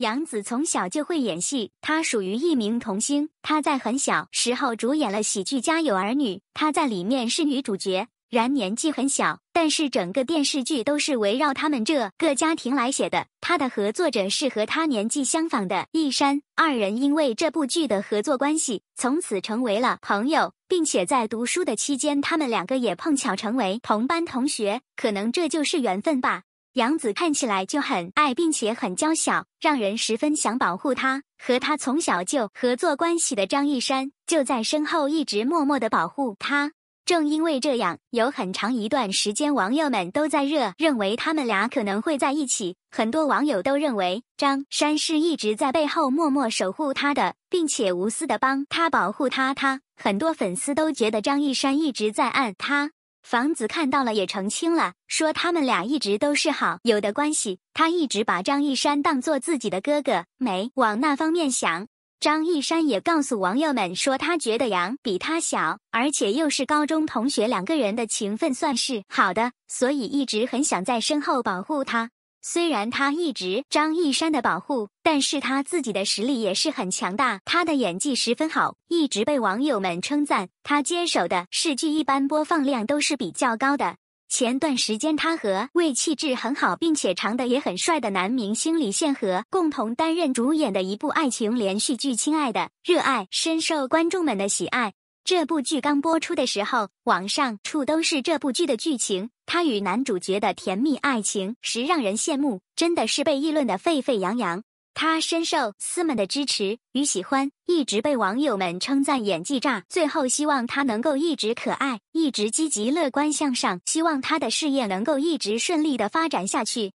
杨紫从小就会演戏，她属于一名童星。她在很小时候主演了喜剧《家有儿女》，她在里面是女主角。然年纪很小，但是整个电视剧都是围绕他们这个家庭来写的。他的合作者是和他年纪相仿的易山，二人因为这部剧的合作关系，从此成为了朋友，并且在读书的期间，他们两个也碰巧成为同班同学，可能这就是缘分吧。杨子看起来就很爱，并且很娇小，让人十分想保护他。和他从小就合作关系的张一山就在身后一直默默的保护他。正因为这样，有很长一段时间网友们都在热认为他们俩可能会在一起。很多网友都认为张山是一直在背后默默守护他的，并且无私的帮他保护他。他很多粉丝都觉得张一山一直在暗他。房子看到了也澄清了，说他们俩一直都是好有的关系，他一直把张一山当做自己的哥哥，没往那方面想。张一山也告诉网友们说，他觉得杨比他小，而且又是高中同学，两个人的情分算是好的，所以一直很想在身后保护他。虽然他一直张一山的保护，但是他自己的实力也是很强大。他的演技十分好，一直被网友们称赞。他接手的视剧一般播放量都是比较高的。前段时间他和为气质很好并且长得也很帅的男明星李现和共同担任主演的一部爱情连续剧《亲爱的热爱》，深受观众们的喜爱。这部剧刚播出的时候，网上处都是这部剧的剧情，她与男主角的甜蜜爱情实让人羡慕，真的是被议论的沸沸扬扬。她深受丝们的支持与喜欢，一直被网友们称赞演技炸。最后希望她能够一直可爱，一直积极乐观向上，希望她的事业能够一直顺利的发展下去。